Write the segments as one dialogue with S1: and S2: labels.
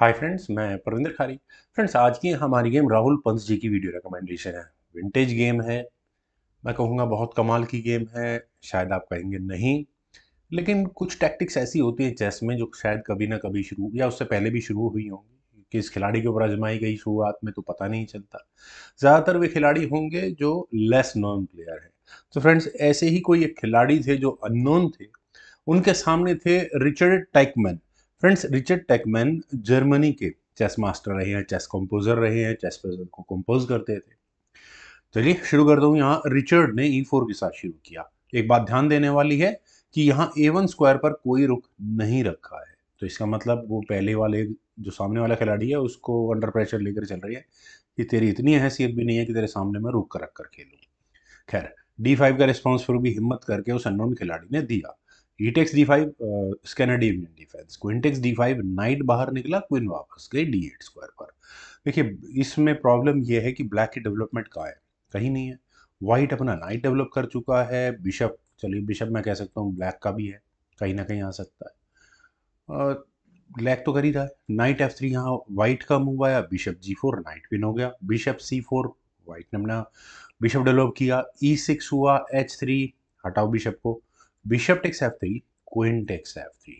S1: hi friends मैं परविंदर खारी friends आज की हमारी गेम राहुल पंत जी की वीडियो रिकमेंडेशन है विंटेज गेम है मैं कहूँगा बहुत कमाल की गेम है शायद आप कहेंगे नहीं लेकिन कुछ टैक्टिक्स ऐसी होती हैं चेस में जो शायद कभी ना कभी शुरू या उससे पहले भी शुरू हुई होंगी किस खिलाड़ी के ऊपर आजमाई गई शुरुआत में तो पता नहीं चलता ज़्यादातर वे खिलाड़ी होंगे जो लेस नॉन प्लेयर हैं तो फ्रेंड्स ऐसे ही कोई एक खिलाड़ी थे जो अननोन थे उनके सामने थे Richard Teichmann friends Richard Teichmann Germany के चेस मास्टर रहे हैं चेस कंपोजर रहे हैं चेस पजल को कंपोज करते थे चलिए शुरू करता हूँ यहाँ रिचर्ड ने ई e के साथ शुरू किया एक बात ध्यान देने वाली है कि यहाँ ए स्क्वायर पर कोई रुख नहीं रखा है तो इसका मतलब वो पहले वाले जो सामने वाला खिलाड़ी है उसको अंडर प्रेशर लेकर चल रही है कि तेरी इतनी हैसियत भी नहीं है कि तेरे सामने मैं रुक कर रख कर खेलूँ खैर डी फाइव का रिस्पॉन्स फिर भी हिम्मत करके उस अनोन खिलाड़ी ने दिया e takes d five Scandinavian defence queen takes d five knight बाहर निकला क्विन वापस गए डी एट स्क्वायर पर देखिए इसमें प्रॉब्लम यह है कि ब्लैक की डेवलपमेंट कहाँ है कहीं नहीं है वाइट अपना नाइट डेवलप कर चुका है बिशप चलिए बिशप मैं कह सकता हूँ ब्लैक का भी है कहीं ना कहीं आ सकता है ब्लैक तो कर ही था नाइट एफ थ्री यहाँ वाइट का मूव आया bishop g four knight pin हो गया बिशप सी फोर वाइट ने अपना बिशप डेवलप किया ई e सिक्स हुआ एच थ्री हटाओ बिशप को bishop takes f three queen takes f three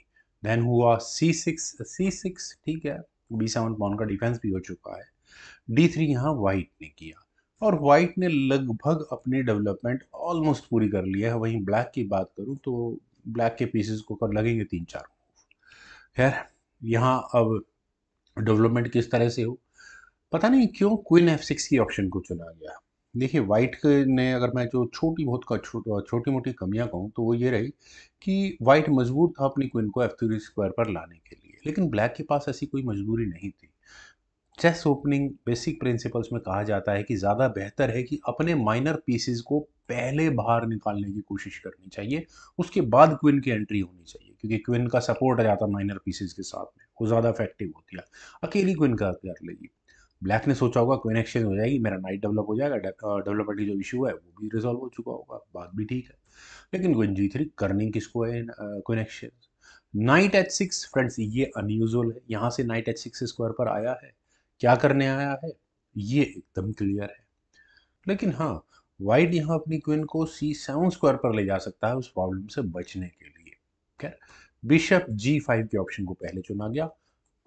S1: then हुआ सी सिक्स सी सिक्स ठीक है बी सेवन पॉन का डिफेंस भी हो चुका है डी थ्री यहाँ वाइट ने किया और वाइट ने लगभग अपनी डेवलपमेंट ऑलमोस्ट पूरी कर लिया है वहीं ब्लैक की बात करूँ तो ब्लैक के पीसेस को कर लगेंगे तीन चार खैर यहाँ अब डेवलपमेंट किस तरह से हो पता नहीं क्यों क्वीन एफ सिक्स की ऑप्शन को चुना गया देखिए वाइट के ने अगर मैं जो छोटी बहुत का छो, छोटी मोटी कमियां कहूँ तो वो ये रही कि वाइट मजबूर था अपनी क्विन को एफ थ्री स्क्वायर पर लाने के लिए लेकिन ब्लैक के पास ऐसी कोई मजबूरी नहीं थी चेस ओपनिंग बेसिक प्रिंसिपल्स में कहा जाता है कि ज़्यादा बेहतर है कि अपने माइनर पीसेज को पहले बाहर निकालने की कोशिश करनी चाहिए उसके बाद क्विन की एंट्री होनी चाहिए क्योंकि क्विन का सपोर्ट आ जाता है माइनर पीसेज के साथ में वो ज़्यादा इफेक्टिव होती है अकेली क्विन का कर लेगी ब्लैक ने सोचा होगा कोई एक्सचेंज हो जाएगी मेरा नाइट डेवलप हो जाएगा डेवलपमेंट की जो इशू है वो भी रिजॉल्व हो चुका होगा बात भी ठीक है लेकिन कोइन जी थ्री करनी किसको है कोई exchange knight h six friends ये अनयूजल है यहाँ से नाइट एच सिक्स स्क्वायर पर आया है क्या करने आया है ये एकदम क्लियर है लेकिन हाँ वाइट यहाँ अपनी क्वीन को सी सेवन स्क्वायर पर ले जा सकता है उस प्रॉब्लम से बचने के लिए खैर बिशप जी फाइव के ऑप्शन को पहले चुना गया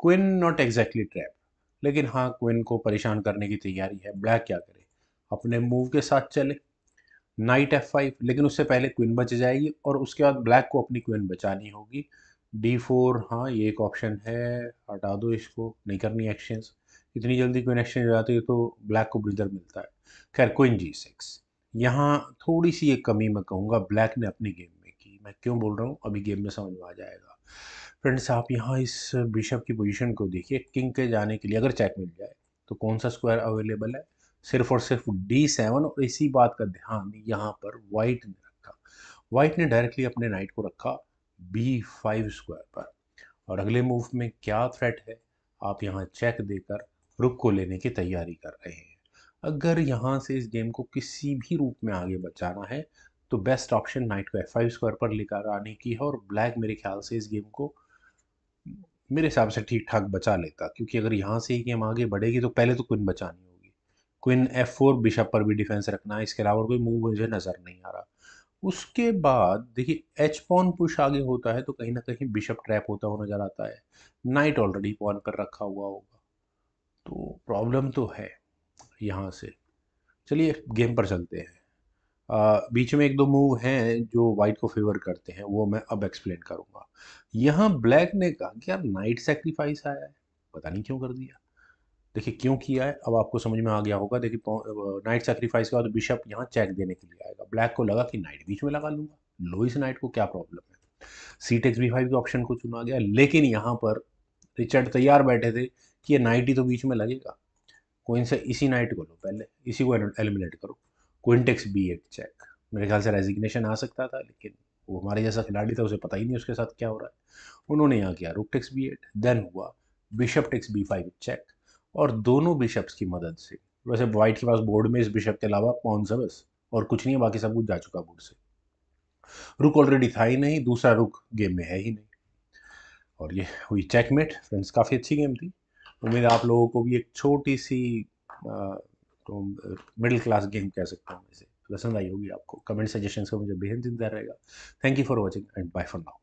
S1: क्विन नॉट एग्जैक्टली ट्रैप लेकिन हाँ क्विन को परेशान करने की तैयारी है ब्लैक क्या करे अपने मूव के साथ चले नाइट एफ फाइव लेकिन उससे पहले क्विन बच जाएगी और उसके बाद ब्लैक को अपनी क्विन बचानी होगी डी फोर हाँ ये एक ऑप्शन है हटा दो इसको नहीं करनी एक्सचेंज इतनी जल्दी क्विन एक्सचेंज हो जाती है तो ब्लैक को ब्रिदर मिलता है खैर क्विन जी सिक्स यहाँ थोड़ी सी एक कमी मैं कहूँगा ब्लैक ने अपनी गेम में की मैं क्यों बोल रहा हूँ अभी गेम में समझ में आ जाएगा फ्रेंड्स आप यहाँ इस बिशप की पोजीशन को देखिए किंग के जाने के लिए अगर चेक मिल जाए तो कौन सा स्क्वायर अवेलेबल है सिर्फ और सिर्फ डी सेवन और इसी बात का ध्यान यहाँ पर वाइट ने रखा वाइट ने डायरेक्टली अपने नाइट को रखा बी फाइव स्क्वायर पर और अगले मूव में क्या थ्रेट है आप यहाँ चेक देकर रुक को लेने की तैयारी कर रहे हैं अगर यहाँ से इस गेम को किसी भी रूप में आगे बचाना है तो बेस्ट ऑप्शन नाइट को एफ फाइव स्क्वायर पर लेकर आने की है और ब्लैक मेरे ख्याल से इस गेम को मेरे हिसाब से ठीक ठाक बचा लेता क्योंकि अगर यहाँ से ही गेम आगे बढ़ेगी तो पहले तो क्विन बचानी होगी क्विन एफ फोर बिशप पर भी डिफेंस रखना है इसके अलावा कोई मूव मुझे नज़र नहीं आ रहा उसके बाद देखिए एच पॉन पुश आगे होता है तो कहीं ना कहीं बिशप ट्रैप होता हुआ नज़र आता है नाइट ऑलरेडी पॉन पर रखा हुआ होगा तो प्रॉब्लम तो है यहाँ से चलिए गेम पर चलते हैं बीच में एक दो मूव हैं जो वाइट को फेवर करते हैं वो मैं अब एक्सप्लेन करूंगा यहाँ ब्लैक ने कहा कि यार नाइट सेक्रीफाइस आया है पता नहीं क्यों कर दिया देखिए क्यों किया है अब आपको समझ में आ गया होगा देखिए नाइट सेक्रीफाइस के बाद तो बिशप यहाँ चेक देने के लिए आएगा ब्लैक को लगा कि नाइट बीच में लगा लूंगा लोइस नाइट को क्या प्रॉब्लम है सी टेक्स बी फाइव के ऑप्शन को चुना गया लेकिन यहाँ पर रिचर्ड तैयार बैठे थे कि ये नाइट ही तो बीच में लगेगा कोई से इसी नाइट को लो पहले इसी को एलिमिनेट करो क्विंटेक्स बी एक चेक मेरे ख्याल से रेजिग्नेशन आ सकता था लेकिन वो हमारे जैसा खिलाड़ी था उसे पता ही नहीं उसके साथ क्या हो रहा है उन्होंने यहाँ किया rook takes b eight then हुआ bishop takes b five check और दोनों बिशप्स की मदद से वैसे वाइट के पास बोर्ड में इस बिशप के अलावा पॉन सब और कुछ नहीं है बाकी सब कुछ जा चुका बोर्ड से रुक ऑलरेडी था ही नहीं दूसरा रुक गेम में है ही नहीं और ये हुई चेकमेट फ्रेंड्स काफ़ी अच्छी गेम थी उम्मीद आप लोगों को भी एक छोटी सी आ, तो मिडिल क्लास गेम कह सकता हूँ इसे पसंद आई होगी आपको कमेंट सजेशन का मुझे बेहद इंतजार रहेगा thank you for watching and bye for now